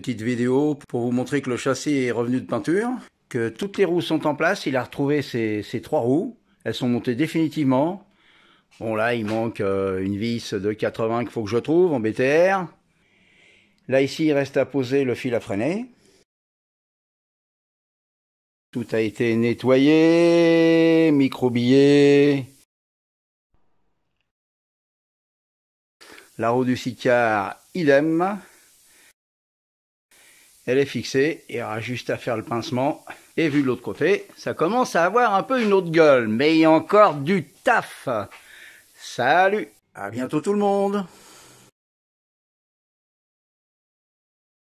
petite vidéo pour vous montrer que le châssis est revenu de peinture, que toutes les roues sont en place. Il a retrouvé ses, trois roues. Elles sont montées définitivement. Bon là, il manque euh, une vis de 80 qu'il faut que je trouve en BTR. Là ici, il reste à poser le fil à freiner. Tout a été nettoyé, microbillé. La roue du Sicard, idem elle est fixée, il y aura juste à faire le pincement. Et vu de l'autre côté, ça commence à avoir un peu une autre gueule, mais il y a encore du taf. Salut, à bientôt tout le monde.